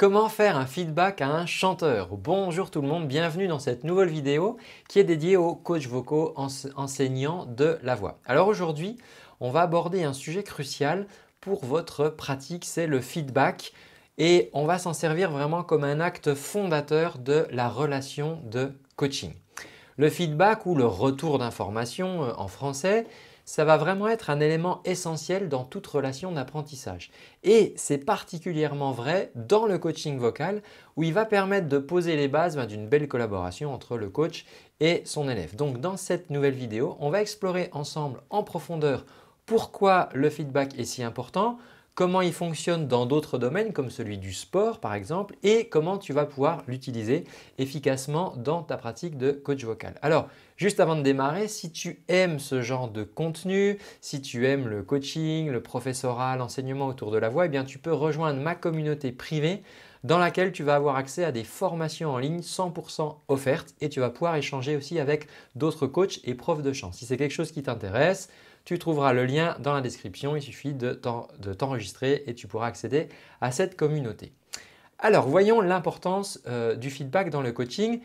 Comment faire un feedback à un chanteur Bonjour tout le monde, bienvenue dans cette nouvelle vidéo qui est dédiée aux coachs vocaux enseignants de la voix. Alors aujourd'hui, on va aborder un sujet crucial pour votre pratique, c'est le feedback et on va s'en servir vraiment comme un acte fondateur de la relation de coaching. Le feedback ou le retour d'information euh, en français, ça va vraiment être un élément essentiel dans toute relation d'apprentissage. Et c'est particulièrement vrai dans le coaching vocal où il va permettre de poser les bases ben, d'une belle collaboration entre le coach et son élève. Donc dans cette nouvelle vidéo, on va explorer ensemble en profondeur pourquoi le feedback est si important, comment il fonctionne dans d'autres domaines comme celui du sport par exemple et comment tu vas pouvoir l'utiliser efficacement dans ta pratique de coach vocal. Alors, Juste avant de démarrer, si tu aimes ce genre de contenu, si tu aimes le coaching, le professorat, l'enseignement autour de la voix, eh bien tu peux rejoindre ma communauté privée dans laquelle tu vas avoir accès à des formations en ligne 100% offertes et tu vas pouvoir échanger aussi avec d'autres coachs et profs de chant. Si c'est quelque chose qui t'intéresse, tu trouveras le lien dans la description, il suffit de t'enregistrer et tu pourras accéder à cette communauté. Alors voyons l'importance euh, du feedback dans le coaching.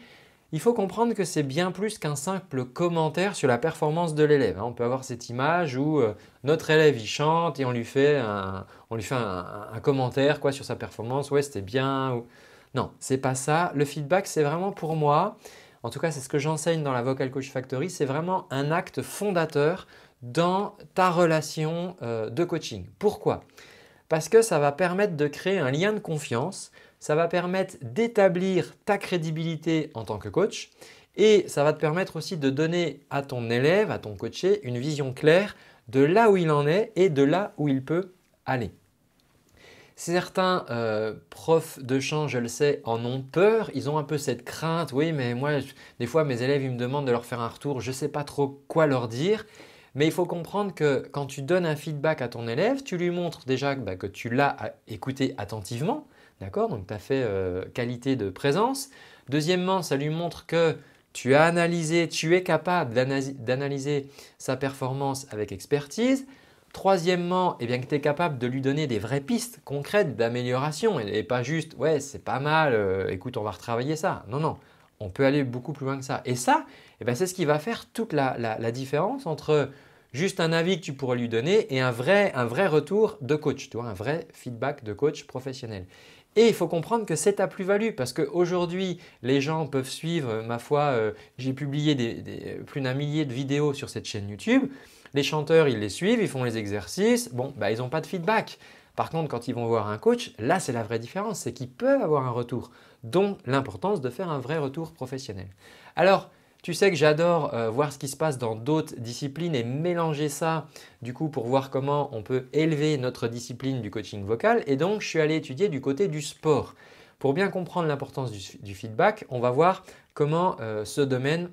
Il faut comprendre que c'est bien plus qu'un simple commentaire sur la performance de l'élève. Hein. On peut avoir cette image où euh, notre élève y chante et on lui fait un, commentaire quoi, sur sa performance, ouais c'était bien. Ou... Non, c'est pas ça. Le feedback c'est vraiment pour moi, en tout cas c'est ce que j'enseigne dans la Vocal Coach Factory, c'est vraiment un acte fondateur dans ta relation euh, de coaching. Pourquoi Parce que ça va permettre de créer un lien de confiance ça va permettre d'établir ta crédibilité en tant que coach et ça va te permettre aussi de donner à ton élève, à ton coaché, une vision claire de là où il en est et de là où il peut aller. Certains euh, profs de chant, je le sais, en ont peur, ils ont un peu cette crainte, oui mais moi, des fois mes élèves, ils me demandent de leur faire un retour, je ne sais pas trop quoi leur dire. Mais il faut comprendre que quand tu donnes un feedback à ton élève, tu lui montres déjà bah, que tu l'as euh, écouté attentivement, D'accord Donc tu as fait euh, qualité de présence. Deuxièmement, ça lui montre que tu as analysé, tu es capable d'analyser sa performance avec expertise. Troisièmement, et eh bien, que tu es capable de lui donner des vraies pistes concrètes d'amélioration et, pas juste « ouais, c'est pas mal, euh, écoute, on va retravailler ça ». Non, non, on peut aller beaucoup plus loin que ça. Et ça, eh ben, c'est ce qui va faire toute la, différence entre juste un avis que tu pourrais lui donner et un vrai, vrai retour de coach, tu vois, un vrai feedback de coach professionnel. Et il faut comprendre que c'est à plus-value parce qu'aujourd'hui, les gens peuvent suivre, euh, ma foi, euh, j'ai publié euh, plus d'un millier de vidéos sur cette chaîne YouTube. Les chanteurs, ils les suivent, ils font les exercices. Bon, bah, ils n'ont pas de feedback. Par contre, quand ils vont voir un coach, là, c'est la vraie différence, c'est qu'ils peuvent avoir un retour, dont l'importance de faire un vrai retour professionnel. Alors, tu sais que j'adore euh, voir ce qui se passe dans d'autres disciplines et mélanger ça du coup pour voir comment on peut élever notre discipline du coaching vocal. Et donc, je suis allé étudier du côté du sport. Pour bien comprendre l'importance du, feedback, on va voir comment euh, ce domaine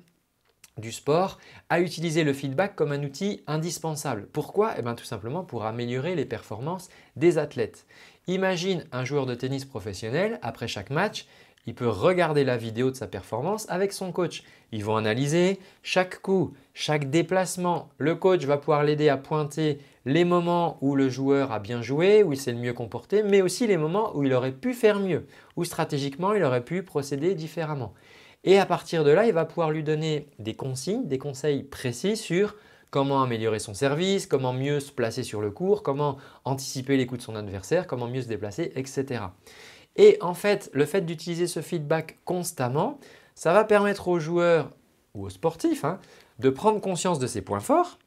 du sport a utilisé le feedback comme un outil indispensable. Pourquoi Eh bien tout simplement pour améliorer les performances des athlètes. Imagine un joueur de tennis professionnel, après chaque match, il peut regarder la vidéo de sa performance avec son coach. Ils vont analyser chaque coup, chaque déplacement. Le coach va pouvoir l'aider à pointer les moments où le joueur a bien joué, où il s'est le mieux comporté, mais aussi les moments où il aurait pu faire mieux, où stratégiquement il aurait pu procéder différemment. Et à partir de là, il va pouvoir lui donner des consignes, des conseils précis sur comment améliorer son service, comment mieux se placer sur le cours, comment anticiper les coups de son adversaire, comment mieux se déplacer, etc. Et en fait, le fait d'utiliser ce feedback constamment, ça va permettre aux joueurs ou aux sportifs hein, de prendre conscience de ses points forts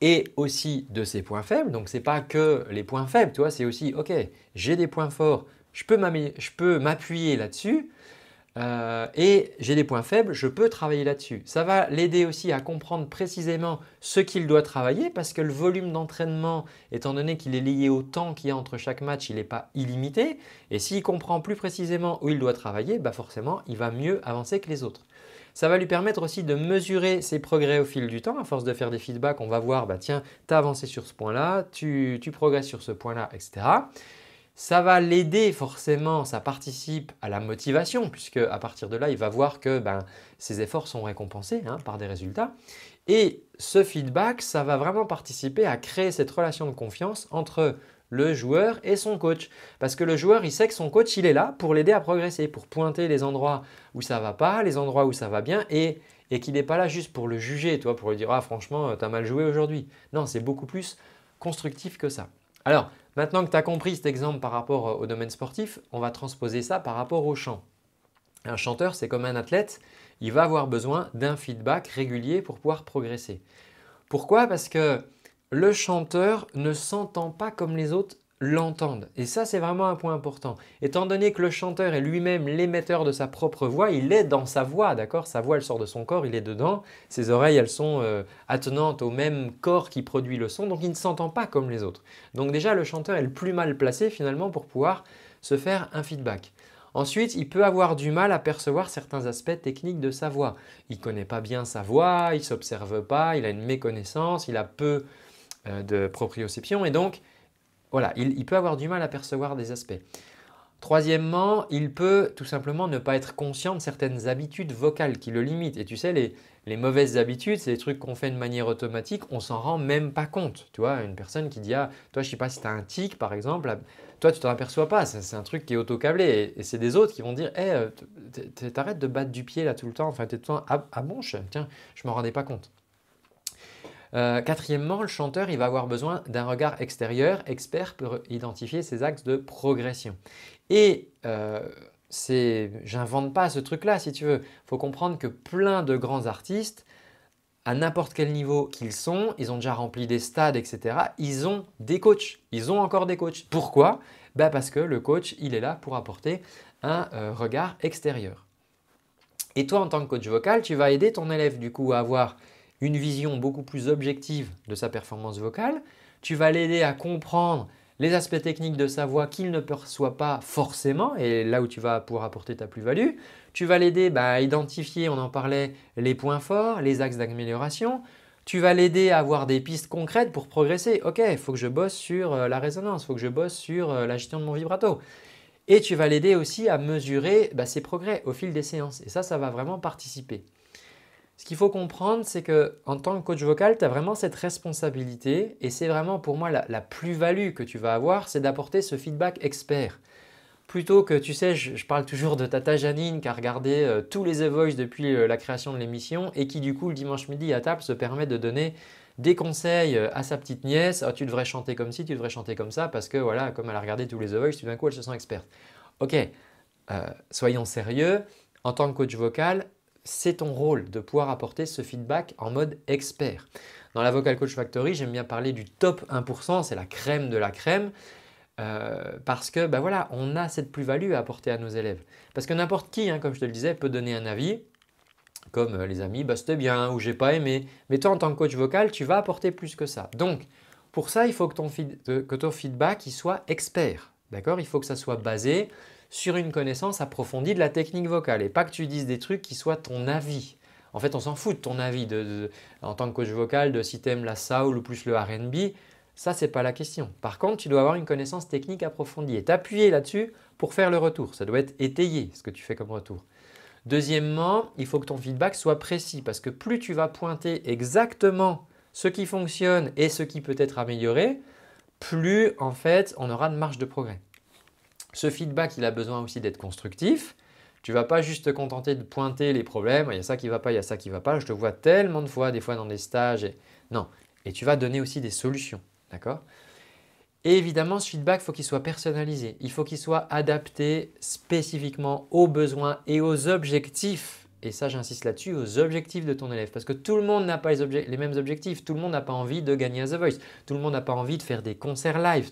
et aussi de ses points faibles. Donc, ce n'est pas que les points faibles, tu c'est aussi, OK, j'ai des points forts, je peux m'appuyer là-dessus, euh, et j'ai des points faibles, je peux travailler là-dessus. Ça va l'aider aussi à comprendre précisément ce qu'il doit travailler parce que le volume d'entraînement, étant donné qu'il est lié au temps qu'il y a entre chaque match, il n'est pas illimité. Et s'il comprend plus précisément où il doit travailler, bah forcément, il va mieux avancer que les autres. Ça va lui permettre aussi de mesurer ses progrès au fil du temps. À force de faire des feedbacks, on va voir, bah tiens, as avancé sur ce point-là, tu, tu progresses sur ce point-là, etc. Ça va l'aider forcément, ça participe à la motivation puisque à partir de là, il va voir que ben, ses efforts sont récompensés hein, par des résultats. Et ce feedback, ça va vraiment participer à créer cette relation de confiance entre le joueur et son coach. Parce que le joueur, il sait que son coach, il est là pour l'aider à progresser, pour pointer les endroits où ça va pas, les endroits où ça va bien, et, et qu'il n'est pas là juste pour le juger, toi, pour lui dire « Ah, franchement, euh, t'as mal joué aujourd'hui ». Non, c'est beaucoup plus constructif que ça. Alors, maintenant que tu as compris cet exemple par rapport euh, au domaine sportif, on va transposer ça par rapport au chant. Un chanteur, c'est comme un athlète, il va avoir besoin d'un feedback régulier pour pouvoir progresser. Pourquoi Parce que le chanteur ne s'entend pas comme les autres l'entendent. Et ça, c'est vraiment un point important. Étant donné que le chanteur est lui-même l'émetteur de sa propre voix, il est dans sa voix, d'accord Sa voix, elle sort de son corps, il est dedans. Ses oreilles, elles sont euh, attenantes au même corps qui produit le son, donc il ne s'entend pas comme les autres. Donc déjà, le chanteur est le plus mal placé finalement pour pouvoir se faire un feedback. Ensuite, il peut avoir du mal à percevoir certains aspects techniques de sa voix. Il ne connaît pas bien sa voix, il s'observe pas, il a une méconnaissance, il a peu euh, de proprioception et donc voilà, il, peut avoir du mal à percevoir des aspects. Troisièmement, il peut tout simplement ne pas être conscient de certaines habitudes vocales qui le limitent. Et tu sais, les, mauvaises habitudes, c'est des trucs qu'on fait de manière automatique, on s'en rend même pas compte. Tu vois, une personne qui dit Ah, toi, je sais pas si tu as un tic, par exemple, ah, toi, tu t'en aperçois pas, c'est un truc qui est autocablé. Et, c'est des autres qui vont dire Eh, hey, euh, t'arrêtes de battre du pied là tout le temps, enfin, t'es tout le temps Ah, ah bon, tiens, je m'en rendais pas compte. Euh, quatrièmement, le chanteur, il va avoir besoin d'un regard extérieur, expert, pour identifier ses axes de progression. Et euh, c'est, j'invente pas ce truc-là, si tu veux. faut comprendre que plein de grands artistes, à n'importe quel niveau qu'ils sont, ils ont déjà rempli des stades, etc. Ils ont des coachs, ils ont encore des coachs. Pourquoi bah, Parce que le coach, il est là pour apporter un euh, regard extérieur. Et toi, en tant que coach vocal, tu vas aider ton élève du coup à avoir une vision beaucoup plus objective de sa performance vocale. Tu vas l'aider à comprendre les aspects techniques de sa voix qu'il ne perçoit pas forcément, et là où tu vas pouvoir apporter ta plus-value. Tu vas l'aider bah, à identifier, on en parlait, les points forts, les axes d'amélioration. Tu vas l'aider à avoir des pistes concrètes pour progresser. Ok, il faut que je bosse sur euh, la résonance, il faut que je bosse sur euh, la gestion de mon vibrato. Et tu vas l'aider aussi à mesurer bah, ses progrès au fil des séances. Et ça, ça va vraiment participer. Ce qu'il faut comprendre, c'est que en tant que coach vocal, tu as vraiment cette responsabilité et c'est vraiment pour moi la, plus-value que tu vas avoir, c'est d'apporter ce feedback expert. Plutôt que, tu sais, je, parle toujours de Tata Janine qui a regardé euh, tous les Voice depuis euh, la création de l'émission et qui, du coup, le dimanche midi à table, se permet de donner des conseils euh, à sa petite nièce. Ah, tu devrais chanter comme ci, tu devrais chanter comme ça, parce que voilà, comme elle a regardé tous les The Voice, tout d'un coup, elle se sent experte. Ok, soyons sérieux. En tant que coach vocal, c'est ton rôle de pouvoir apporter ce feedback en mode expert. Dans la Vocal Coach Factory, j'aime bien parler du top 1%, c'est la crème de la crème, euh, parce que bah voilà, on a cette plus-value à apporter à nos élèves. Parce que n'importe qui, hein, comme je te le disais, peut donner un avis, comme euh, les amis, bah, c'était bien ou j'ai pas aimé. Mais toi, en tant que coach vocal, tu vas apporter plus que ça. Donc, pour ça, il faut que ton, euh, feedback il soit expert. D'accord Il faut que ça soit basé sur une connaissance approfondie de la technique vocale et pas que tu dises des trucs qui soient ton avis. En fait, on s'en fout de ton avis en tant que coach vocal, de si aimes la soul ou plus le RB. Ça, c'est pas la question. Par contre, tu dois avoir une connaissance technique approfondie et t'appuyer là-dessus pour faire le retour. Ça doit être étayé ce que tu fais comme retour. Deuxièmement, il faut que ton feedback soit précis parce que plus tu vas pointer exactement ce qui fonctionne et ce qui peut être amélioré, plus en fait on aura de marge de progrès. Ce feedback, il a besoin aussi d'être constructif. Tu vas pas juste te contenter de pointer les problèmes, il y a ça qui va pas, il y a ça qui va pas. Je te vois tellement de fois, des fois dans des stages. Non. Et tu vas donner aussi des solutions. D'accord Et évidemment, ce feedback, il faut qu'il soit personnalisé. Il faut qu'il soit adapté spécifiquement aux besoins et aux objectifs. Et ça, j'insiste là-dessus, aux objectifs de ton élève. Parce que tout le monde n'a pas les, les mêmes objectifs. Tout le monde n'a pas envie de gagner à The Voice. Tout le monde n'a pas envie de faire des concerts live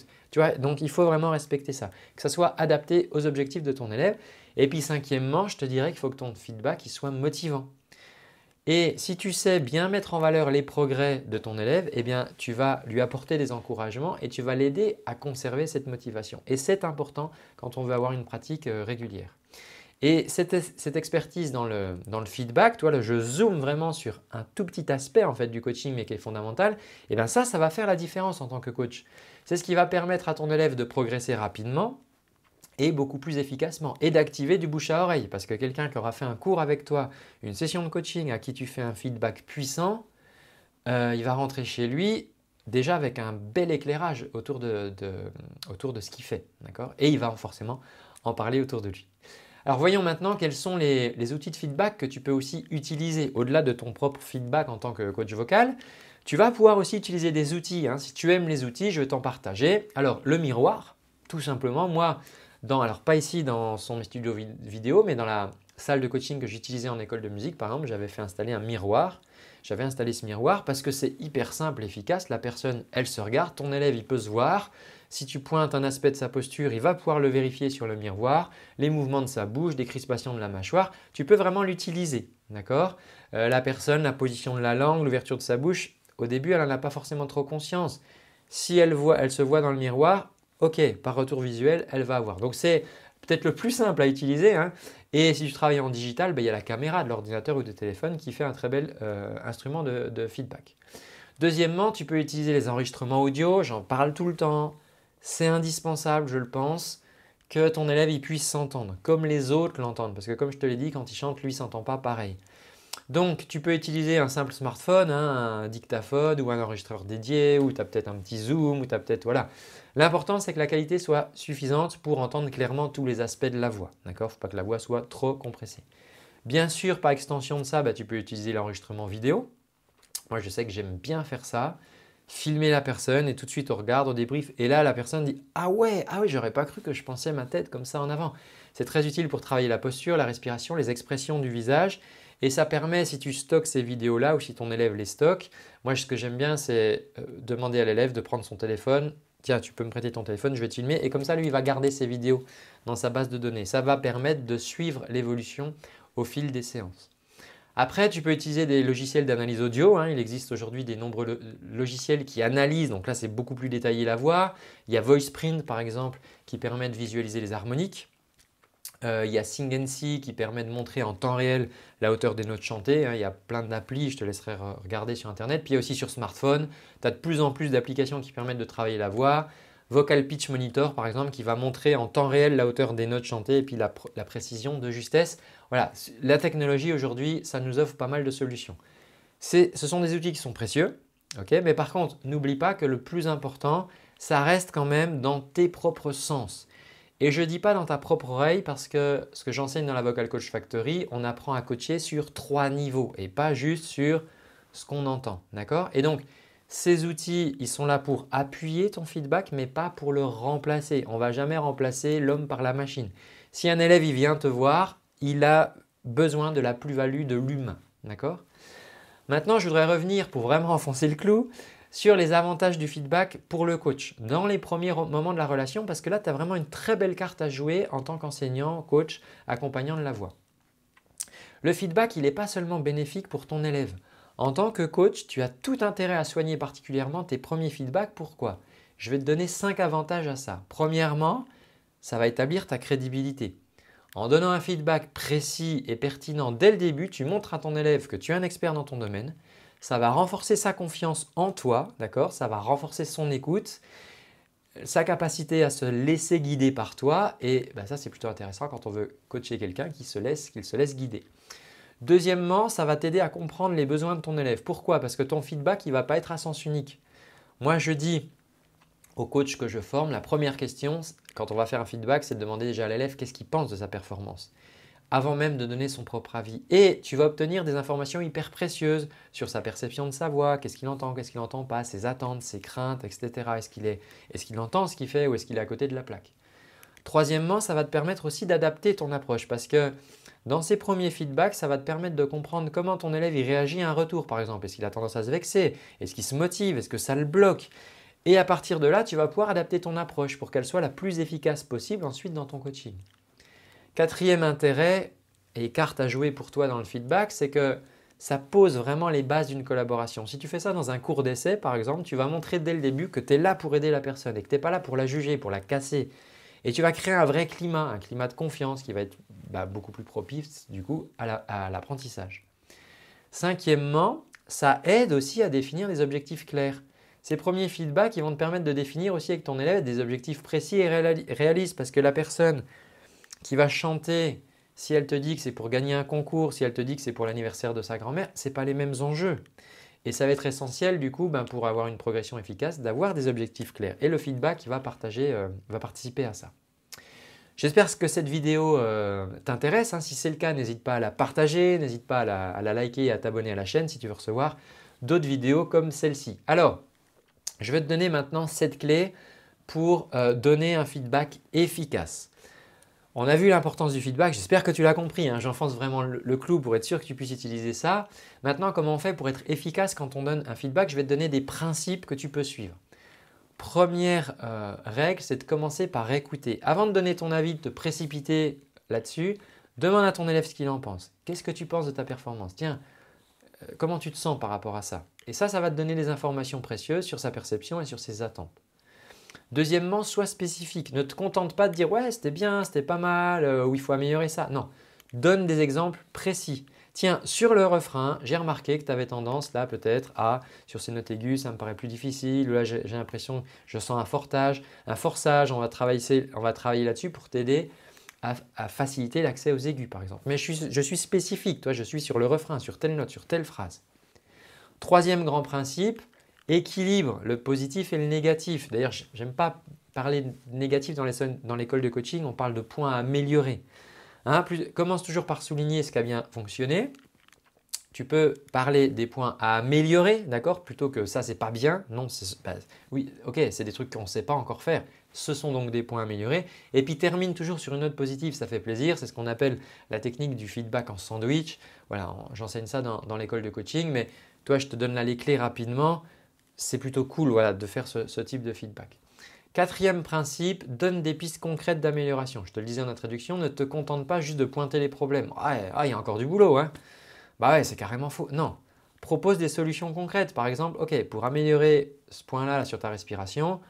donc il faut vraiment respecter ça, que ça soit adapté aux objectifs de ton élève. Et puis cinquièmement, je te dirais qu'il faut que ton feedback soit motivant. Et si tu sais bien mettre en valeur les progrès de ton élève, eh bien, tu vas lui apporter des encouragements et tu vas l'aider à conserver cette motivation. Et c'est important quand on veut avoir une pratique euh, régulière. Et cette, expertise dans le, feedback, toi, je zoome vraiment sur un tout petit aspect en fait du coaching, mais qui est fondamental. Et eh bien ça, ça va faire la différence en tant que coach. C'est ce qui va permettre à ton élève de progresser rapidement et beaucoup plus efficacement et d'activer du bouche à oreille parce que quelqu'un qui aura fait un cours avec toi, une session de coaching à qui tu fais un feedback puissant, euh, il va rentrer chez lui déjà avec un bel éclairage autour de, autour de ce qu'il fait, Et il va forcément en parler autour de lui. Alors voyons maintenant quels sont les outils de feedback que tu peux aussi utiliser au-delà de ton propre feedback en tant que coach vocal. Tu vas pouvoir aussi utiliser des outils. Hein. Si tu aimes les outils, je vais t'en partager. Alors, le miroir, tout simplement, moi, dans, alors pas ici dans son studio vidéo, mais dans la salle de coaching que j'utilisais en école de musique, par exemple, j'avais fait installer un miroir. J'avais installé ce miroir parce que c'est hyper simple, efficace. La personne, elle se regarde, ton élève, il peut se voir. Si tu pointes un aspect de sa posture, il va pouvoir le vérifier sur le miroir, les mouvements de sa bouche, des crispations de la mâchoire. Tu peux vraiment l'utiliser, d'accord euh, La personne, la position de la langue, l'ouverture de sa bouche, au début, elle n'en a pas forcément trop conscience. Si elle, se voit dans le miroir, ok, par retour visuel, elle va avoir. Donc c'est peut-être le plus simple à utiliser. Hein. Et si tu travailles en digital, ben, il y a la caméra de l'ordinateur ou de téléphone qui fait un très bel euh, instrument de, feedback. Deuxièmement, tu peux utiliser les enregistrements audio, j'en parle tout le temps. C'est indispensable, je le pense que ton élève puisse s'entendre, comme les autres l'entendent. Parce que comme je te l'ai dit, quand il chante, lui, il s'entend pas pareil. Donc tu peux utiliser un simple smartphone, hein, un dictaphone ou un enregistreur dédié, ou tu as peut-être un petit zoom, ou tu as peut-être... Voilà. L'important c'est que la qualité soit suffisante pour entendre clairement tous les aspects de la voix. D'accord faut pas que la voix soit trop compressée. Bien sûr, par extension de ça, bah, tu peux utiliser l'enregistrement vidéo. Moi je sais que j'aime bien faire ça filmer la personne et tout de suite on regarde, on débrief. Et là, la personne dit Ah ouais, ah ouais, j'aurais pas cru que je pensais ma tête comme ça en avant. C'est très utile pour travailler la posture, la respiration, les expressions du visage et ça permet, si tu stocks ces vidéos-là ou si ton élève les stocke, moi ce que j'aime bien c'est euh, demander à l'élève de prendre son téléphone, tiens tu peux me prêter ton téléphone, je vais te filmer, et comme ça lui il va garder ses vidéos dans sa base de données. Ça va permettre de suivre l'évolution au fil des séances. Après, tu peux utiliser des logiciels d'analyse audio. Hein. Il existe aujourd'hui des nombreux logiciels qui analysent, donc là c'est beaucoup plus détaillé la voix. Il y a VoicePrint par exemple qui permet de visualiser les harmoniques. Euh, il y a Singency qui permet de montrer en temps réel la hauteur des notes chantées. Hein. Il y a plein d'applis, je te laisserai regarder sur Internet. Puis aussi sur smartphone, tu as de plus en plus d'applications qui permettent de travailler la voix. Vocal Pitch Monitor, par exemple, qui va montrer en temps réel la hauteur des notes chantées et puis la, précision de justesse. Voilà, la technologie aujourd'hui, ça nous offre pas mal de solutions. Ce sont des outils qui sont précieux, mais par contre, n'oublie pas que le plus important, ça reste quand même dans tes propres sens. Et je ne dis pas dans ta propre oreille parce que ce que j'enseigne dans la Vocal Coach Factory, on apprend à coacher sur trois niveaux et pas juste sur ce qu'on entend. D'accord Et donc, ces outils, ils sont là pour appuyer ton feedback, mais pas pour le remplacer. On ne va jamais remplacer l'homme par la machine. Si un élève, il vient te voir, il a besoin de la plus-value de l'humain. D'accord Maintenant, je voudrais revenir pour vraiment enfoncer le clou sur les avantages du feedback pour le coach dans les premiers moments de la relation parce que là, tu as vraiment une très belle carte à jouer en tant qu'enseignant, coach, accompagnant de la voix. Le feedback, il n'est pas seulement bénéfique pour ton élève. En tant que coach, tu as tout intérêt à soigner particulièrement tes premiers feedbacks. Pourquoi Je vais te donner 5 avantages à ça. Premièrement, ça va établir ta crédibilité. En donnant un feedback précis et pertinent dès le début, tu montres à ton élève que tu es un expert dans ton domaine, ça va renforcer sa confiance en toi, d'accord Ça va renforcer son écoute, sa capacité à se laisser guider par toi, et bah, ça c'est plutôt intéressant quand on veut coacher quelqu'un qui se laisse, qu'il se laisse guider. Deuxièmement, ça va t'aider à comprendre les besoins de ton élève. Pourquoi Parce que ton feedback, il ne va pas être à sens unique. Moi, je dis aux coachs que je forme, la première question, quand on va faire un feedback, c'est de demander déjà à l'élève qu'est-ce qu'il pense de sa performance avant même de donner son propre avis. Et tu vas obtenir des informations hyper précieuses sur sa perception de sa voix, qu'est-ce qu'il entend, qu'est-ce qu'il n'entend pas, ses attentes, ses craintes, etc. Est-ce qu'il est, est entend ce qu'il fait ou est-ce qu'il est à côté de la plaque Troisièmement, ça va te permettre aussi d'adapter ton approche parce que dans ces premiers feedbacks, ça va te permettre de comprendre comment ton élève réagit à un retour, par exemple. Est-ce qu'il a tendance à se vexer Est-ce qu'il se motive Est-ce que ça le bloque Et à partir de là, tu vas pouvoir adapter ton approche pour qu'elle soit la plus efficace possible ensuite dans ton coaching. Quatrième intérêt et carte à jouer pour toi dans le feedback, c'est que ça pose vraiment les bases d'une collaboration. Si tu fais ça dans un cours d'essai, par exemple, tu vas montrer dès le début que tu es là pour aider la personne et que tu n'es pas là pour la juger, pour la casser. Et tu vas créer un vrai climat, un climat de confiance qui va être bah, beaucoup plus propice du coup à l'apprentissage. Cinquièmement, ça aide aussi à définir des objectifs clairs. Ces premiers feedbacks ils vont te permettre de définir aussi avec ton élève des objectifs précis et réalistes parce que la personne, qui va chanter, si elle te dit que c'est pour gagner un concours, si elle te dit que c'est pour l'anniversaire de sa grand-mère, ce pas les mêmes enjeux. Et ça va être essentiel du coup ben, pour avoir une progression efficace, d'avoir des objectifs clairs. Et le feedback va, partager, euh, va participer à ça. J'espère que cette vidéo euh, t'intéresse. Hein, si c'est le cas, n'hésite pas à la partager, n'hésite pas à la, liker et à t'abonner à la chaîne si tu veux recevoir d'autres vidéos comme celle-ci. Alors, je vais te donner maintenant cette clé pour euh, donner un feedback efficace. On a vu l'importance du feedback, j'espère que tu l'as compris, hein. j'enfonce vraiment le, clou pour être sûr que tu puisses utiliser ça. Maintenant, comment on fait pour être efficace quand on donne un feedback Je vais te donner des principes que tu peux suivre. Première euh, règle, c'est de commencer par écouter. Avant de donner ton avis, de te précipiter là-dessus, demande à ton élève ce qu'il en pense. Qu'est-ce que tu penses de ta performance Tiens, euh, comment tu te sens par rapport à ça Et ça, ça va te donner des informations précieuses sur sa perception et sur ses attentes. Deuxièmement, sois spécifique. Ne te contente pas de dire ouais, c'était bien, c'était pas mal, euh, ou il faut améliorer ça. Non, donne des exemples précis. Tiens, sur le refrain, j'ai remarqué que tu avais tendance là peut-être à, sur ces notes aiguës, ça me paraît plus difficile, là j'ai l'impression, je sens un fortage, un forçage, on va travailler, là-dessus pour t'aider à, faciliter l'accès aux aigus par exemple. Mais je suis, je suis spécifique, toi je suis sur le refrain, sur telle note, sur telle phrase. Troisième grand principe, équilibre le positif et le négatif. D'ailleurs, j'aime pas parler de négatif dans l'école de coaching, on parle de points à améliorer. Hein, commence toujours par souligner ce qui a bien fonctionné. Tu peux parler des points à améliorer, d'accord Plutôt que ça, c'est pas bien. Non, bah, oui, ok, c'est des trucs qu'on ne sait pas encore faire. Ce sont donc des points à améliorer. Et puis termine toujours sur une note positive, ça fait plaisir. C'est ce qu'on appelle la technique du feedback en sandwich. Voilà, j'enseigne ça dans, dans l'école de coaching, mais toi, je te donne là les clés rapidement c'est plutôt cool de faire ce, type de feedback. Quatrième principe, donne des pistes concrètes d'amélioration. Je te le disais en introduction, ne te contente pas juste de pointer les problèmes. Ah, eh, ah il y a encore du boulot, hein Bah ouais, c'est carrément faux. Non, propose des solutions concrètes. Par exemple, ok, pour améliorer ce point-là sur ta respiration,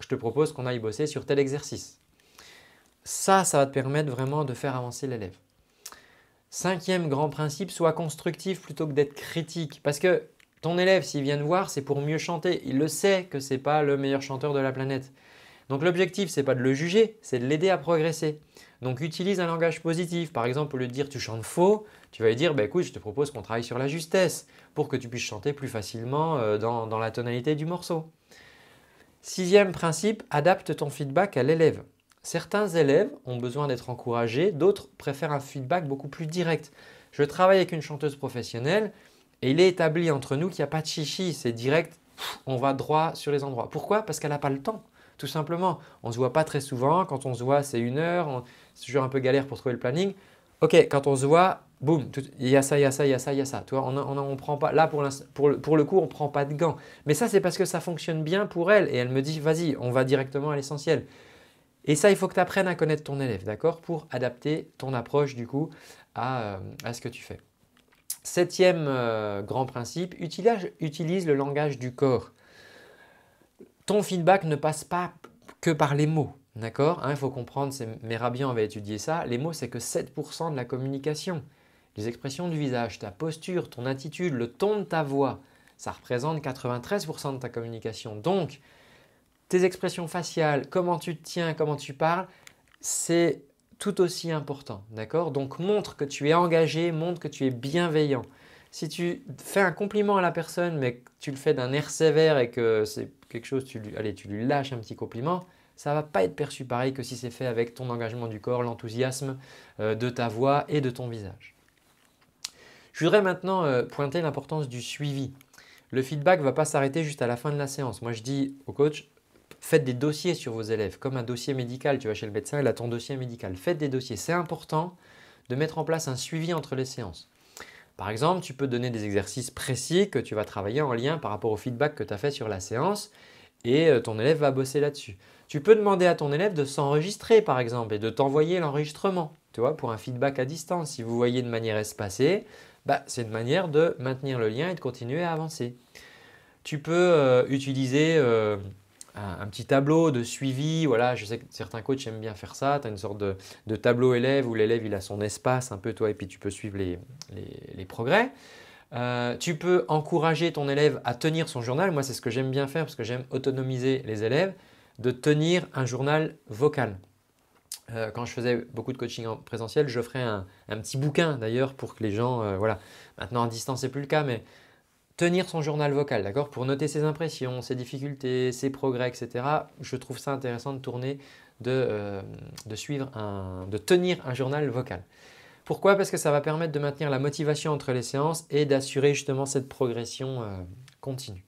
je te propose qu'on aille bosser sur tel exercice. Ça, ça va te permettre vraiment de faire avancer l'élève. Cinquième grand principe, sois constructif plutôt que d'être critique. Parce que ton élève, s'il vient te voir, c'est pour mieux chanter. Il le sait que ce n'est pas le meilleur chanteur de la planète. Donc l'objectif, c'est pas de le juger, c'est de l'aider à progresser. Donc utilise un langage positif. Par exemple, au lieu de dire tu chantes faux, tu vas lui dire bah écoute, je te propose qu'on travaille sur la justesse pour que tu puisses chanter plus facilement euh, dans, dans la tonalité du morceau. Sixième principe, adapte ton feedback à l'élève. Certains élèves ont besoin d'être encouragés, d'autres préfèrent un feedback beaucoup plus direct. Je travaille avec une chanteuse professionnelle, et il est établi entre nous qu'il n'y a pas de chichi, c'est direct, on va droit sur les endroits. Pourquoi Parce qu'elle n'a pas le temps, tout simplement. On ne se voit pas très souvent, quand on se voit, c'est une heure, c'est toujours un peu galère pour trouver le planning. Ok, quand on se voit, boum, il y a ça, il y a ça, il y a ça, il y a ça. on, prend pas, là, pour, le, pour, le, coup, on prend pas de gants. Mais ça, c'est parce que ça fonctionne bien pour elle. Et elle me dit, vas-y, on va directement à l'essentiel. Et ça, il faut que tu apprennes à connaître ton élève, d'accord Pour adapter ton approche, du coup, à euh, ce que tu fais. Septième euh, grand principe, utilise, le langage du corps. Ton feedback ne passe pas que par les mots, d'accord Il hein, faut comprendre, Merabian avait étudié ça, les mots c'est que 7% de la communication. Les expressions du visage, ta posture, ton attitude, le ton de ta voix, ça représente 93% de ta communication. Donc, tes expressions faciales, comment tu te tiens, comment tu parles, c'est tout aussi important, d'accord Donc montre que tu es engagé, montre que tu es bienveillant. Si tu fais un compliment à la personne, mais que tu le fais d'un air sévère et que c'est quelque chose, tu lui, tu lâches un petit compliment, ça ne va pas être perçu pareil que si c'est fait avec ton engagement du corps, l'enthousiasme euh, de ta voix et de ton visage. Je voudrais maintenant euh, pointer l'importance du suivi. Le feedback ne va pas s'arrêter juste à la fin de la séance. Moi, je dis au coach, Faites des dossiers sur vos élèves, comme un dossier médical. Tu vas chez le médecin, il a ton dossier médical. Faites des dossiers. C'est important de mettre en place un suivi entre les séances. Par exemple, tu peux donner des exercices précis que tu vas travailler en lien par rapport au feedback que tu as fait sur la séance et euh, ton élève va bosser là-dessus. Tu peux demander à ton élève de s'enregistrer par exemple et de t'envoyer l'enregistrement, tu vois, pour un feedback à distance. Si vous voyez de manière espacée, bah, c'est une manière de maintenir le lien et de continuer à avancer. Tu peux euh, utiliser euh, un petit tableau de suivi. Voilà, je sais que certains coachs aiment bien faire ça. Tu as une sorte de, tableau élève où l'élève il a son espace un peu toi et puis tu peux suivre les, progrès. Euh, tu peux encourager ton élève à tenir son journal. Moi, c'est ce que j'aime bien faire parce que j'aime autonomiser les élèves, de tenir un journal vocal. Euh, quand je faisais beaucoup de coaching en présentiel, je ferais un, petit bouquin d'ailleurs pour que les gens, euh, voilà, maintenant en distance c'est plus le cas, mais tenir son journal vocal, d'accord Pour noter ses impressions, ses difficultés, ses progrès, etc. Je trouve ça intéressant de tourner, de, euh, suivre de tenir un journal vocal. Pourquoi Parce que ça va permettre de maintenir la motivation entre les séances et d'assurer justement cette progression euh, continue.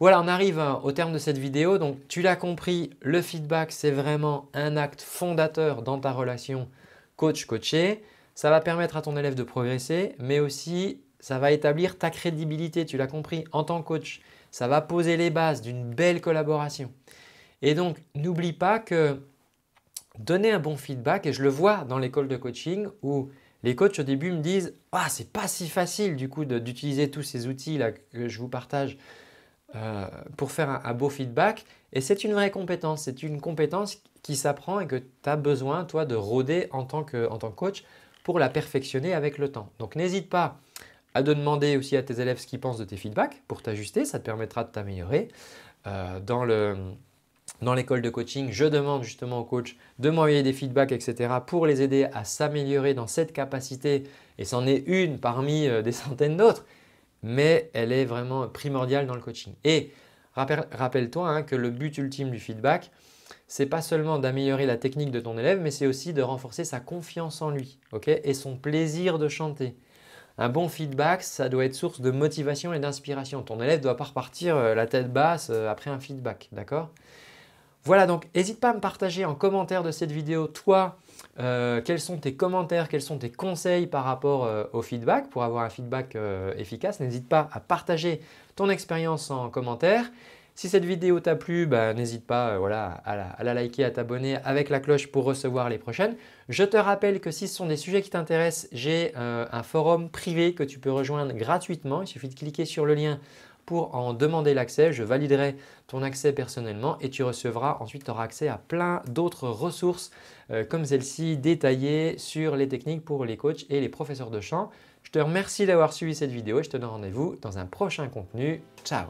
Voilà, on arrive euh, au terme de cette vidéo. Donc, tu l'as compris, le feedback, c'est vraiment un acte fondateur dans ta relation coach-coaché. Ça va permettre à ton élève de progresser, mais aussi ça va établir ta crédibilité, tu l'as compris, en tant que coach. Ça va poser les bases d'une belle collaboration. Et donc, n'oublie pas que donner un bon feedback, et je le vois dans l'école de coaching où les coachs au début me disent Ah, c'est pas si facile du coup d'utiliser tous ces outils là que je vous partage euh, pour faire un, beau feedback. Et c'est une vraie compétence, c'est une compétence qui s'apprend et que tu as besoin toi de rôder en tant que coach pour la perfectionner avec le temps. Donc n'hésite pas à demander aussi à tes élèves ce qu'ils pensent de tes feedbacks pour t'ajuster, ça te permettra de t'améliorer. Euh, dans le dans l'école de coaching, je demande justement aux coachs de m'envoyer des feedbacks, etc., pour les aider à s'améliorer dans cette capacité. Et c'en est une parmi euh, des centaines d'autres, mais elle est vraiment primordiale dans le coaching. Et rappelle-toi hein, que le but ultime du feedback, c'est pas seulement d'améliorer la technique de ton élève, mais c'est aussi de renforcer sa confiance en lui et son plaisir de chanter un bon feedback, ça doit être source de motivation et d'inspiration. Ton élève ne doit pas repartir euh, la tête basse euh, après un feedback, d'accord Voilà, donc n'hésite pas à me partager en commentaire de cette vidéo, toi, euh, quels sont tes commentaires, quels sont tes conseils par rapport au feedback pour avoir un feedback efficace. N'hésite pas à partager ton expérience en commentaire. Si cette vidéo t'a plu, bah, n'hésite pas euh, à, la, liker, à t'abonner avec la cloche pour recevoir les prochaines. Je te rappelle que si ce sont des sujets qui t'intéressent, j'ai euh, un forum privé que tu peux rejoindre gratuitement. Il suffit de cliquer sur le lien pour en demander l'accès. Je validerai ton accès personnellement et tu recevras ensuite, tu auras accès à plein d'autres ressources euh, comme celle-ci détaillées sur les techniques pour les coachs et les professeurs de chant. Je te remercie d'avoir suivi cette vidéo et je te donne rendez-vous dans un prochain contenu. Ciao